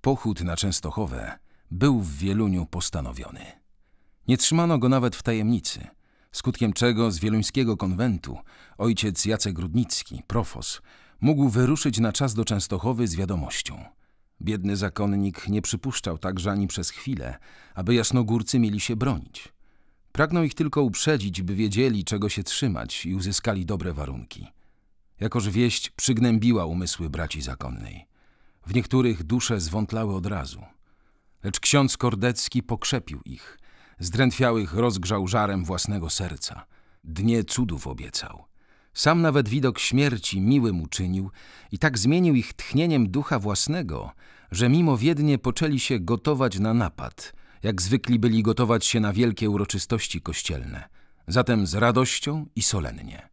Pochód na Częstochowę był w Wieluniu postanowiony. Nie trzymano go nawet w tajemnicy, skutkiem czego z wieluńskiego konwentu ojciec Jacek Rudnicki, profos, mógł wyruszyć na czas do Częstochowy z wiadomością. Biedny zakonnik nie przypuszczał także ani przez chwilę, aby jasnogórcy mieli się bronić. Pragnął ich tylko uprzedzić, by wiedzieli, czego się trzymać i uzyskali dobre warunki. Jakoż wieść przygnębiła umysły braci zakonnej. W niektórych dusze zwątlały od razu. Lecz ksiądz Kordecki pokrzepił ich. Zdrętwiałych rozgrzał żarem własnego serca. Dnie cudów obiecał. Sam nawet widok śmierci miłym uczynił i tak zmienił ich tchnieniem ducha własnego, że mimo wiednie poczęli się gotować na napad, jak zwykli byli gotować się na wielkie uroczystości kościelne. Zatem z radością i solennie.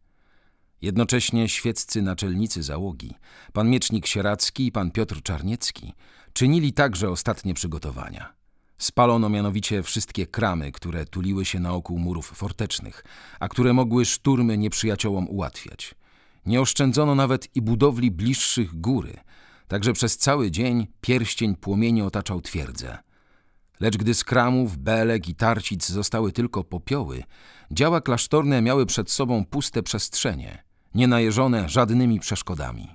Jednocześnie świeccy naczelnicy załogi, pan Miecznik Sieracki i pan Piotr Czarniecki, czynili także ostatnie przygotowania. Spalono mianowicie wszystkie kramy, które tuliły się naokół murów fortecznych, a które mogły szturmy nieprzyjaciołom ułatwiać. Nie oszczędzono nawet i budowli bliższych góry, także przez cały dzień pierścień płomieni otaczał twierdzę. Lecz gdy z kramów, belek i tarcic zostały tylko popioły, działa klasztorne miały przed sobą puste przestrzenie – nienajeżone żadnymi przeszkodami.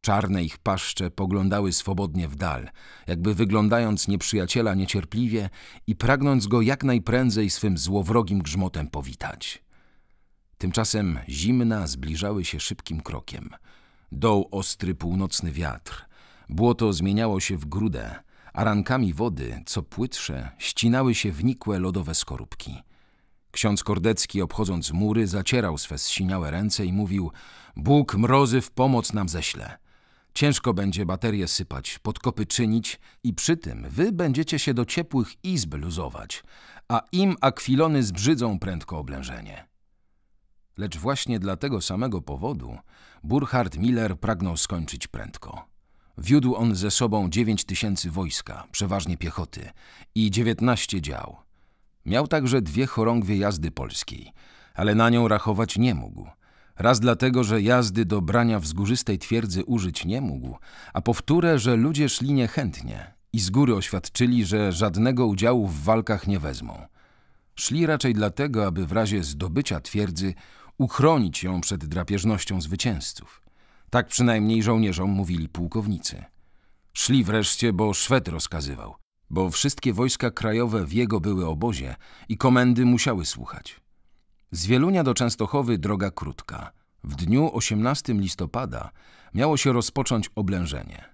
Czarne ich paszcze poglądały swobodnie w dal, jakby wyglądając nieprzyjaciela niecierpliwie i pragnąc go jak najprędzej swym złowrogim grzmotem powitać. Tymczasem zimna zbliżały się szybkim krokiem. Doł ostry północny wiatr. Błoto zmieniało się w grudę, a rankami wody, co płytsze, ścinały się wnikłe lodowe skorupki. Ksiądz Kordecki, obchodząc mury, zacierał swe zsiniałe ręce i mówił Bóg mrozy w pomoc nam ześle. Ciężko będzie baterie sypać, podkopy czynić i przy tym wy będziecie się do ciepłych izb luzować, a im akwilony zbrzydzą prędko oblężenie. Lecz właśnie dla tego samego powodu Burhard Miller pragnął skończyć prędko. Wiódł on ze sobą dziewięć tysięcy wojska, przeważnie piechoty, i dziewiętnaście dział – Miał także dwie chorągwie jazdy polskiej, ale na nią rachować nie mógł. Raz dlatego, że jazdy do brania wzgórzystej twierdzy użyć nie mógł, a powtórę, że ludzie szli niechętnie i z góry oświadczyli, że żadnego udziału w walkach nie wezmą. Szli raczej dlatego, aby w razie zdobycia twierdzy uchronić ją przed drapieżnością zwycięzców. Tak przynajmniej żołnierzom mówili pułkownicy. Szli wreszcie, bo Szwed rozkazywał bo wszystkie wojska krajowe w jego były obozie i komendy musiały słuchać. Z Wielunia do Częstochowy droga krótka. W dniu 18 listopada miało się rozpocząć oblężenie.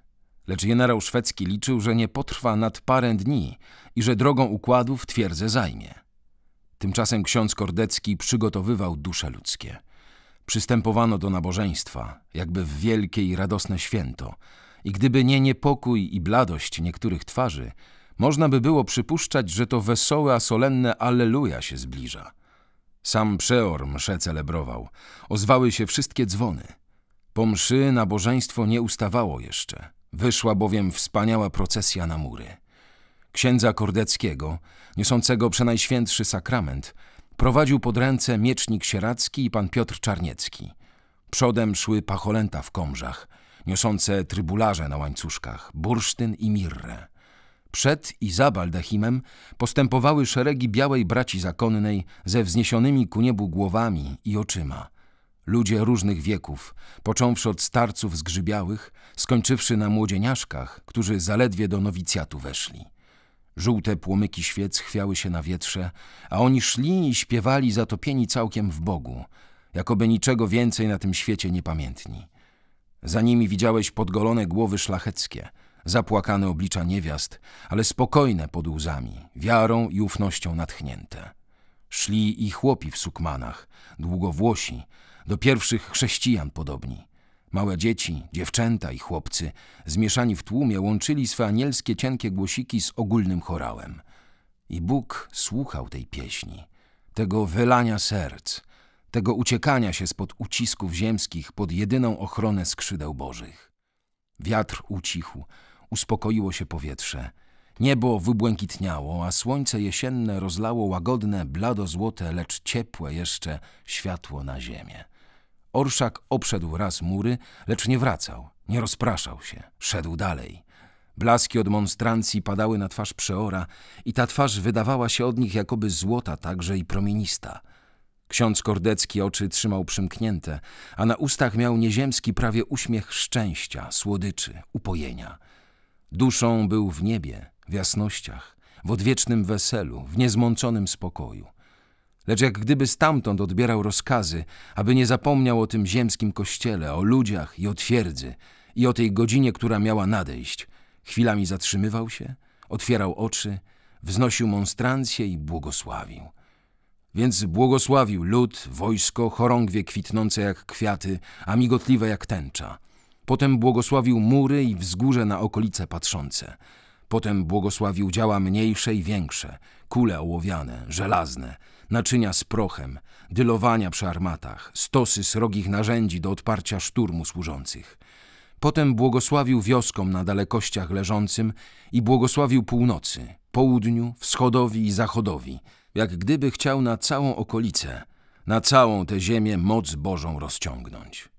Lecz generał szwedzki liczył, że nie potrwa nad parę dni i że drogą układów twierdzę zajmie. Tymczasem ksiądz Kordecki przygotowywał dusze ludzkie. Przystępowano do nabożeństwa, jakby w wielkie i radosne święto, i gdyby nie niepokój i bladość niektórych twarzy, można by było przypuszczać, że to wesołe, a solenne Alleluja się zbliża. Sam przeor msze celebrował. Ozwały się wszystkie dzwony. Po mszy nabożeństwo nie ustawało jeszcze. Wyszła bowiem wspaniała procesja na mury. Księdza Kordeckiego, niosącego przenajświętszy sakrament, prowadził pod ręce miecznik sieracki i pan Piotr Czarniecki. Przodem szły pacholęta w komrzach, niosące trybularze na łańcuszkach, bursztyn i mirrę. Przed i za baldachimem postępowały szeregi białej braci zakonnej ze wzniesionymi ku niebu głowami i oczyma. Ludzie różnych wieków, począwszy od starców zgrzybiałych, skończywszy na młodzieniaszkach, którzy zaledwie do nowicjatu weszli. Żółte płomyki świec chwiały się na wietrze, a oni szli i śpiewali zatopieni całkiem w Bogu, jakoby niczego więcej na tym świecie nie pamiętni. Za nimi widziałeś podgolone głowy szlacheckie – zapłakane oblicza niewiast, ale spokojne pod łzami, wiarą i ufnością natchnięte. Szli i chłopi w sukmanach, długowłosi, do pierwszych chrześcijan podobni. Małe dzieci, dziewczęta i chłopcy, zmieszani w tłumie, łączyli swe anielskie cienkie głosiki z ogólnym chorałem. I Bóg słuchał tej pieśni, tego wylania serc, tego uciekania się spod ucisków ziemskich pod jedyną ochronę skrzydeł Bożych. Wiatr ucichł, Uspokoiło się powietrze. Niebo wybłękitniało, a słońce jesienne rozlało łagodne, bladozłote, lecz ciepłe jeszcze światło na ziemię. Orszak obszedł raz mury, lecz nie wracał, nie rozpraszał się, szedł dalej. Blaski od monstrancji padały na twarz przeora i ta twarz wydawała się od nich jakoby złota także i promienista. Ksiądz Kordecki oczy trzymał przymknięte, a na ustach miał nieziemski prawie uśmiech szczęścia, słodyczy, upojenia – Duszą był w niebie, w jasnościach, w odwiecznym weselu, w niezmąconym spokoju. Lecz jak gdyby stamtąd odbierał rozkazy, aby nie zapomniał o tym ziemskim kościele, o ludziach i o twierdzy, i o tej godzinie, która miała nadejść. Chwilami zatrzymywał się, otwierał oczy, wznosił monstrancję i błogosławił. Więc błogosławił lud, wojsko, chorągwie kwitnące jak kwiaty, a migotliwe jak tęcza – Potem błogosławił mury i wzgórze na okolice patrzące. Potem błogosławił działa mniejsze i większe, kule ołowiane, żelazne, naczynia z prochem, dylowania przy armatach, stosy srogich narzędzi do odparcia szturmu służących. Potem błogosławił wioskom na dalekościach leżącym i błogosławił północy, południu, wschodowi i zachodowi, jak gdyby chciał na całą okolicę, na całą tę ziemię moc Bożą rozciągnąć.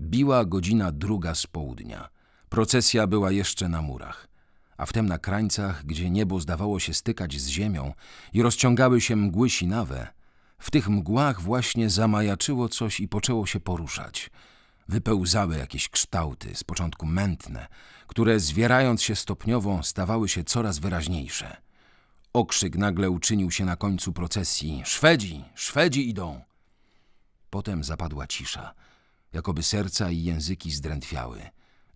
Biła godzina druga z południa. Procesja była jeszcze na murach. A wtem na krańcach, gdzie niebo zdawało się stykać z ziemią i rozciągały się mgły sinawe, w tych mgłach właśnie zamajaczyło coś i poczęło się poruszać. Wypełzały jakieś kształty, z początku mętne, które zwierając się stopniowo stawały się coraz wyraźniejsze. Okrzyk nagle uczynił się na końcu procesji. Szwedzi! Szwedzi idą! Potem zapadła cisza – jakoby serca i języki zdrętwiały.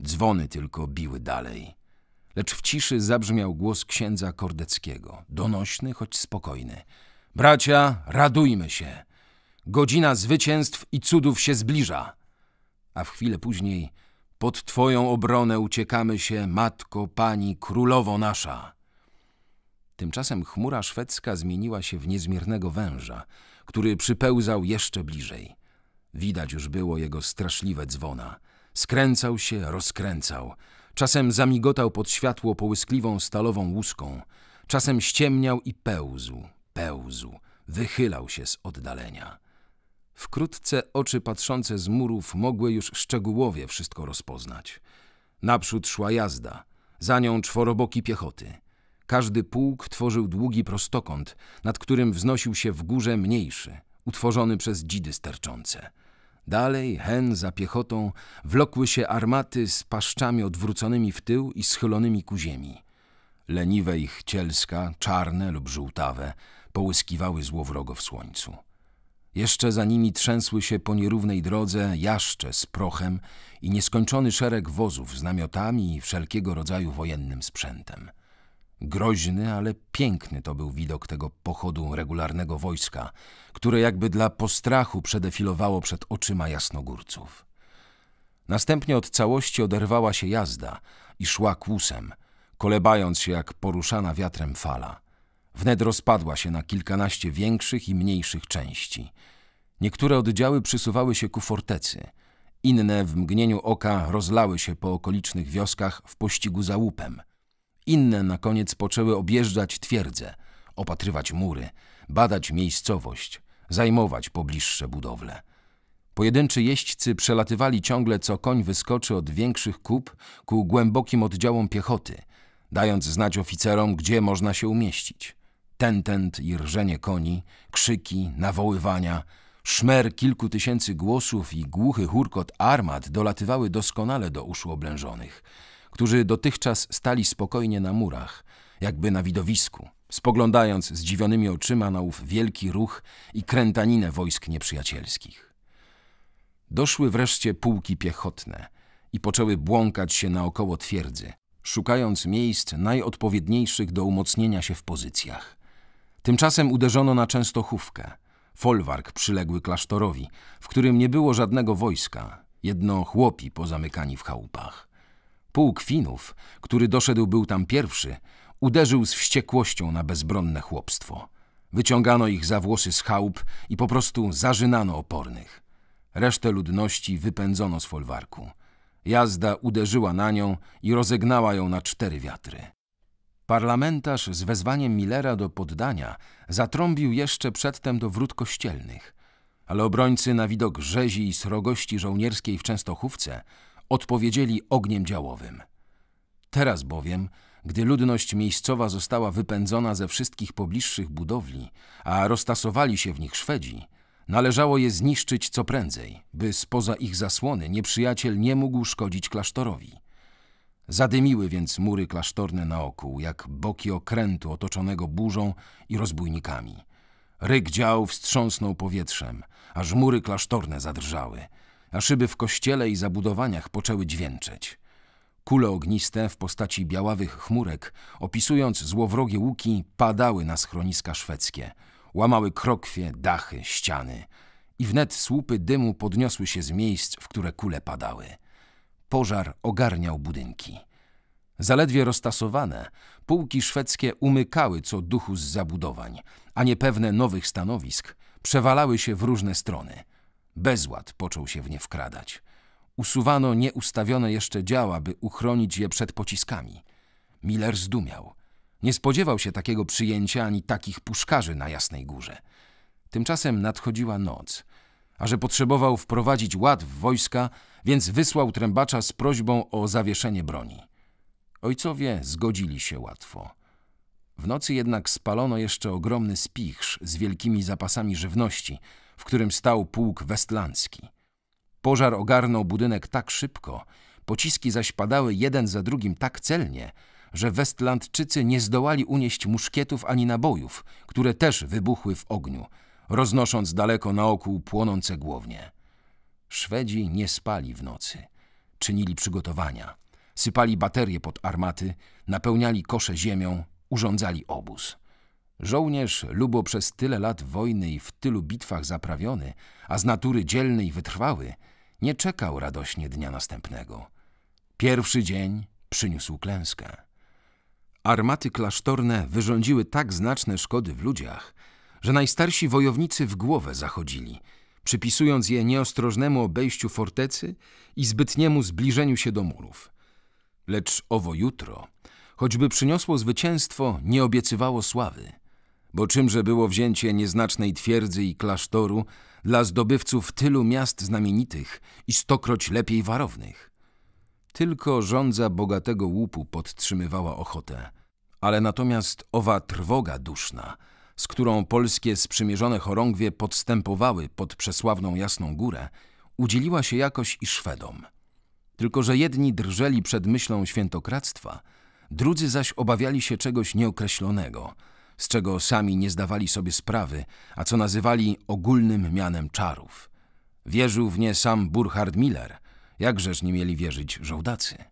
Dzwony tylko biły dalej. Lecz w ciszy zabrzmiał głos księdza Kordeckiego, donośny, choć spokojny. Bracia, radujmy się! Godzina zwycięstw i cudów się zbliża! A w chwilę później pod Twoją obronę uciekamy się, Matko, Pani, Królowo nasza! Tymczasem chmura szwedzka zmieniła się w niezmiernego węża, który przypełzał jeszcze bliżej – Widać już było jego straszliwe dzwona. Skręcał się, rozkręcał. Czasem zamigotał pod światło połyskliwą stalową łuską. Czasem ściemniał i pełzł, pełzł. Wychylał się z oddalenia. Wkrótce oczy patrzące z murów mogły już szczegółowie wszystko rozpoznać. Naprzód szła jazda, za nią czworoboki piechoty. Każdy pułk tworzył długi prostokąt, nad którym wznosił się w górze mniejszy, utworzony przez dzidy sterczące. Dalej, hen za piechotą, wlokły się armaty z paszczami odwróconymi w tył i schylonymi ku ziemi. Leniwe ich cielska, czarne lub żółtawe, połyskiwały złowrogo w słońcu. Jeszcze za nimi trzęsły się po nierównej drodze jaszcze z prochem i nieskończony szereg wozów z namiotami i wszelkiego rodzaju wojennym sprzętem. Groźny, ale piękny to był widok tego pochodu regularnego wojska, które jakby dla postrachu przedefilowało przed oczyma jasnogórców. Następnie od całości oderwała się jazda i szła kłusem, kolebając się jak poruszana wiatrem fala. Wnet rozpadła się na kilkanaście większych i mniejszych części. Niektóre oddziały przysuwały się ku fortecy, inne w mgnieniu oka rozlały się po okolicznych wioskach w pościgu za łupem – inne na koniec poczęły objeżdżać twierdzę, opatrywać mury, badać miejscowość, zajmować pobliższe budowle. Pojedynczy jeźdźcy przelatywali ciągle co koń wyskoczy od większych kup ku głębokim oddziałom piechoty, dając znać oficerom, gdzie można się umieścić. Tentent i rżenie koni, krzyki, nawoływania, szmer kilku tysięcy głosów i głuchy hurkot armat dolatywały doskonale do uszu oblężonych – którzy dotychczas stali spokojnie na murach, jakby na widowisku, spoglądając zdziwionymi oczyma na ów wielki ruch i krętaninę wojsk nieprzyjacielskich. Doszły wreszcie pułki piechotne i poczęły błąkać się naokoło twierdzy, szukając miejsc najodpowiedniejszych do umocnienia się w pozycjach. Tymczasem uderzono na Częstochówkę, folwark przyległy klasztorowi, w którym nie było żadnego wojska, jedno chłopi pozamykani w chałupach. Pułk Finów, który doszedł był tam pierwszy, uderzył z wściekłością na bezbronne chłopstwo. Wyciągano ich za włosy z chałup i po prostu zarzynano opornych. Resztę ludności wypędzono z folwarku. Jazda uderzyła na nią i rozegnała ją na cztery wiatry. Parlamentarz z wezwaniem Millera do poddania zatrąbił jeszcze przedtem do wrót kościelnych, ale obrońcy na widok rzezi i srogości żołnierskiej w Częstochówce odpowiedzieli ogniem działowym. Teraz bowiem, gdy ludność miejscowa została wypędzona ze wszystkich pobliższych budowli, a roztasowali się w nich Szwedzi, należało je zniszczyć co prędzej, by spoza ich zasłony nieprzyjaciel nie mógł szkodzić klasztorowi. Zadymiły więc mury klasztorne naokół, jak boki okrętu otoczonego burzą i rozbójnikami. Ryk dział wstrząsnął powietrzem, aż mury klasztorne zadrżały – a szyby w kościele i zabudowaniach poczęły dźwięczeć. Kule ogniste w postaci białawych chmurek, opisując złowrogie łuki, padały na schroniska szwedzkie. Łamały krokwie, dachy, ściany. I wnet słupy dymu podniosły się z miejsc, w które kule padały. Pożar ogarniał budynki. Zaledwie roztasowane, pułki szwedzkie umykały co duchu z zabudowań, a niepewne nowych stanowisk przewalały się w różne strony – Bezład począł się w nie wkradać. Usuwano nieustawione jeszcze działa, by uchronić je przed pociskami. Miller zdumiał. Nie spodziewał się takiego przyjęcia ani takich puszkarzy na Jasnej Górze. Tymczasem nadchodziła noc, a że potrzebował wprowadzić ład w wojska, więc wysłał trębacza z prośbą o zawieszenie broni. Ojcowie zgodzili się łatwo. W nocy jednak spalono jeszcze ogromny spichrz z wielkimi zapasami żywności, w którym stał pułk westlandzki. Pożar ogarnął budynek tak szybko, pociski zaś padały jeden za drugim tak celnie, że Westlandczycy nie zdołali unieść muszkietów ani nabojów, które też wybuchły w ogniu, roznosząc daleko naokół płonące głownie. Szwedzi nie spali w nocy. Czynili przygotowania. Sypali baterie pod armaty, napełniali kosze ziemią, urządzali obóz. Żołnierz, lubo przez tyle lat wojny i w tylu bitwach zaprawiony, a z natury dzielny i wytrwały, nie czekał radośnie dnia następnego. Pierwszy dzień przyniósł klęskę. Armaty klasztorne wyrządziły tak znaczne szkody w ludziach, że najstarsi wojownicy w głowę zachodzili, przypisując je nieostrożnemu obejściu fortecy i zbytniemu zbliżeniu się do murów. Lecz owo jutro – choćby przyniosło zwycięstwo, nie obiecywało sławy. Bo czymże było wzięcie nieznacznej twierdzy i klasztoru dla zdobywców tylu miast znamienitych i stokroć lepiej warownych? Tylko rządza bogatego łupu podtrzymywała ochotę, ale natomiast owa trwoga duszna, z którą polskie sprzymierzone chorągwie podstępowały pod przesławną Jasną Górę, udzieliła się jakoś i Szwedom. Tylko, że jedni drżeli przed myślą świętokradztwa – drudzy zaś obawiali się czegoś nieokreślonego, z czego sami nie zdawali sobie sprawy, a co nazywali ogólnym mianem czarów. Wierzył w nie sam Burhard Miller, jakżeż nie mieli wierzyć żołdacy.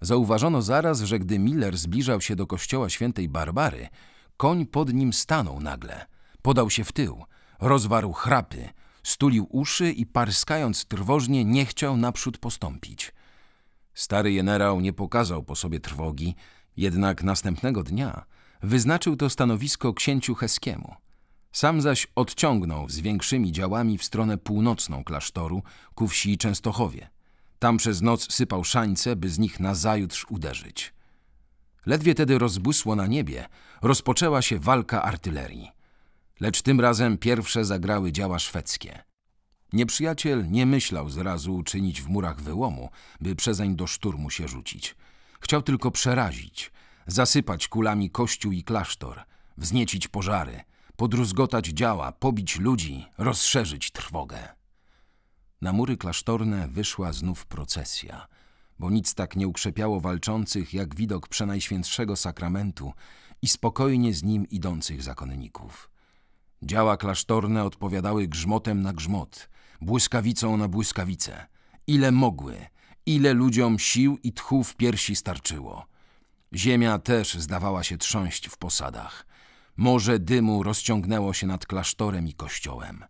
Zauważono zaraz, że gdy Miller zbliżał się do kościoła świętej Barbary, koń pod nim stanął nagle, podał się w tył, rozwarł chrapy, stulił uszy i parskając trwożnie nie chciał naprzód postąpić – Stary generał nie pokazał po sobie trwogi, jednak następnego dnia wyznaczył to stanowisko księciu Heskiemu. Sam zaś odciągnął z większymi działami w stronę północną klasztoru ku wsi Częstochowie. Tam przez noc sypał szańce, by z nich nazajutrz uderzyć. Ledwie tedy rozbłysło na niebie, rozpoczęła się walka artylerii. Lecz tym razem pierwsze zagrały działa szwedzkie – Nieprzyjaciel nie myślał zrazu uczynić w murach wyłomu, by przezeń do szturmu się rzucić. Chciał tylko przerazić, zasypać kulami kościół i klasztor, wzniecić pożary, podruzgotać działa, pobić ludzi, rozszerzyć trwogę. Na mury klasztorne wyszła znów procesja, bo nic tak nie ukrzepiało walczących jak widok przenajświętszego sakramentu i spokojnie z nim idących zakonników. Działa klasztorne odpowiadały grzmotem na grzmot – błyskawicą na błyskawicę. Ile mogły, ile ludziom sił i tchu w piersi starczyło. Ziemia też zdawała się trząść w posadach. Morze dymu rozciągnęło się nad klasztorem i kościołem.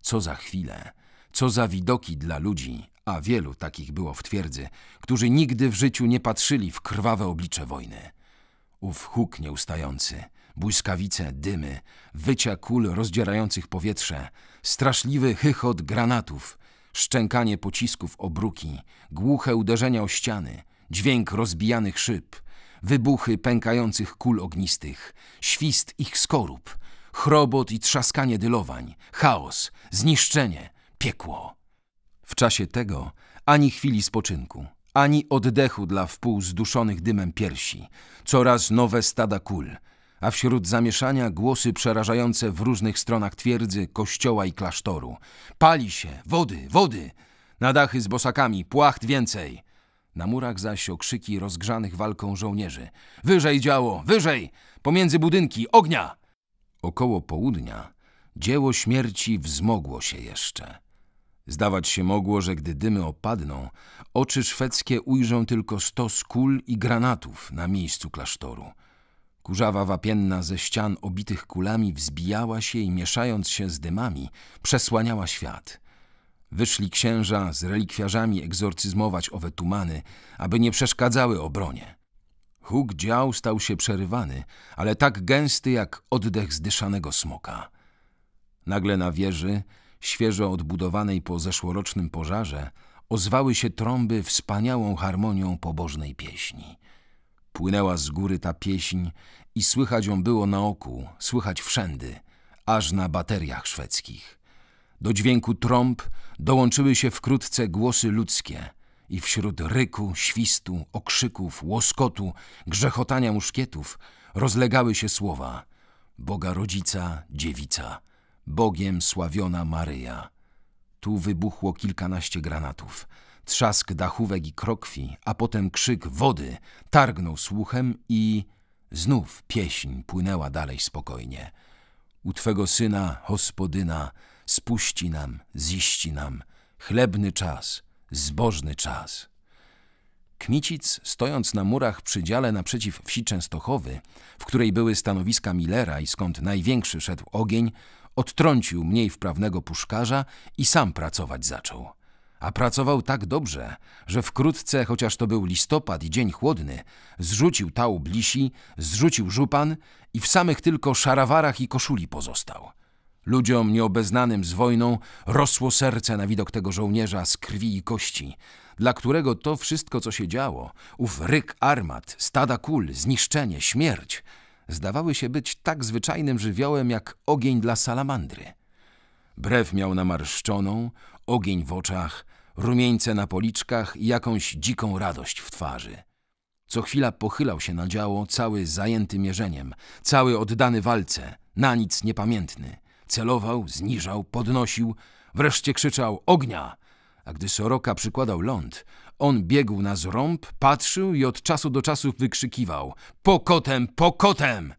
Co za chwile, co za widoki dla ludzi, a wielu takich było w twierdzy, którzy nigdy w życiu nie patrzyli w krwawe oblicze wojny. Ów huk nieustający, błyskawice, dymy, wycia kul rozdzierających powietrze, straszliwy chychot granatów, szczękanie pocisków o bruki, głuche uderzenia o ściany, dźwięk rozbijanych szyb, wybuchy pękających kul ognistych, świst ich skorup, chrobot i trzaskanie dylowań, chaos, zniszczenie, piekło. W czasie tego ani chwili spoczynku, ani oddechu dla wpół zduszonych dymem piersi, coraz nowe stada kul – a wśród zamieszania głosy przerażające w różnych stronach twierdzy, kościoła i klasztoru. Pali się, wody, wody! Na dachy z bosakami, płacht więcej! Na murach zaś okrzyki rozgrzanych walką żołnierzy. Wyżej działo, wyżej! Pomiędzy budynki, ognia! Około południa dzieło śmierci wzmogło się jeszcze. Zdawać się mogło, że gdy dymy opadną, oczy szwedzkie ujrzą tylko stos kul i granatów na miejscu klasztoru – Kurzawa wapienna ze ścian obitych kulami wzbijała się i mieszając się z dymami, przesłaniała świat. Wyszli księża z relikwiarzami egzorcyzmować owe tumany, aby nie przeszkadzały obronie. Huk dział stał się przerywany, ale tak gęsty jak oddech zdyszanego smoka. Nagle na wieży, świeżo odbudowanej po zeszłorocznym pożarze, ozwały się trąby wspaniałą harmonią pobożnej pieśni. Płynęła z góry ta pieśń i słychać ją było na oku, słychać wszędy, aż na bateriach szwedzkich. Do dźwięku trąb dołączyły się wkrótce głosy ludzkie i wśród ryku, świstu, okrzyków, łoskotu, grzechotania muszkietów rozlegały się słowa Boga Rodzica, Dziewica, Bogiem sławiona Maryja. Tu wybuchło kilkanaście granatów – Trzask dachówek i krokwi, a potem krzyk wody targnął słuchem i znów pieśń płynęła dalej spokojnie. U Twego syna, hospodyna, spuści nam, ziści nam, chlebny czas, zbożny czas. Kmicic, stojąc na murach przy dziale naprzeciw wsi Częstochowy, w której były stanowiska Millera i skąd największy szedł ogień, odtrącił mniej wprawnego puszkarza i sam pracować zaczął a pracował tak dobrze, że wkrótce, chociaż to był listopad i dzień chłodny, zrzucił taub lisi, zrzucił żupan i w samych tylko szarawarach i koszuli pozostał. Ludziom nieobeznanym z wojną rosło serce na widok tego żołnierza z krwi i kości, dla którego to wszystko, co się działo, ów ryk armat, stada kul, zniszczenie, śmierć, zdawały się być tak zwyczajnym żywiołem jak ogień dla salamandry. Brew miał namarszczoną, ogień w oczach, rumieńce na policzkach i jakąś dziką radość w twarzy. Co chwila pochylał się na działo, cały zajęty mierzeniem, cały oddany walce, na nic niepamiętny. Celował, zniżał, podnosił, wreszcie krzyczał – ognia! A gdy Soroka przykładał ląd, on biegł na zrąb, patrzył i od czasu do czasu wykrzykiwał – pokotem, pokotem!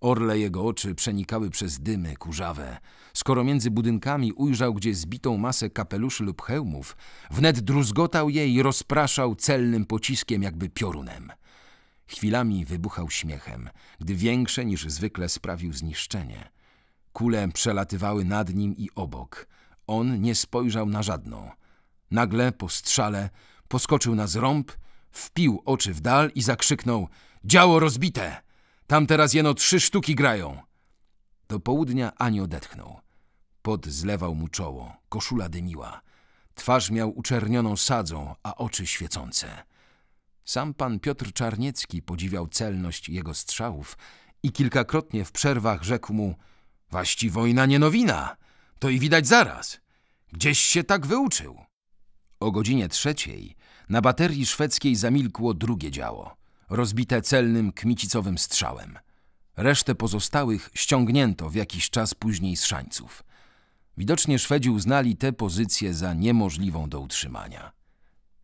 Orle jego oczy przenikały przez dymy kurzawe. Skoro między budynkami ujrzał gdzie zbitą masę kapeluszy lub hełmów, wnet druzgotał je i rozpraszał celnym pociskiem jakby piorunem. Chwilami wybuchał śmiechem, gdy większe niż zwykle sprawił zniszczenie. Kule przelatywały nad nim i obok. On nie spojrzał na żadną. Nagle po strzale poskoczył na zrąb, wpił oczy w dal i zakrzyknął – działo rozbite! Tam teraz jeno trzy sztuki grają. Do południa ani odetchnął. Pot zlewał mu czoło, koszula dymiła. Twarz miał uczernioną sadzą, a oczy świecące. Sam pan Piotr Czarniecki podziwiał celność jego strzałów i kilkakrotnie w przerwach rzekł mu – Waści wojna nie nowina, to i widać zaraz. Gdzieś się tak wyuczył. O godzinie trzeciej na baterii szwedzkiej zamilkło drugie działo – rozbite celnym kmicicowym strzałem. Resztę pozostałych ściągnięto w jakiś czas później z szańców. Widocznie Szwedzi uznali tę pozycję za niemożliwą do utrzymania.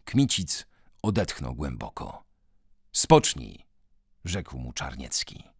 Kmicic odetchnął głęboko. Spocznij, rzekł mu Czarniecki.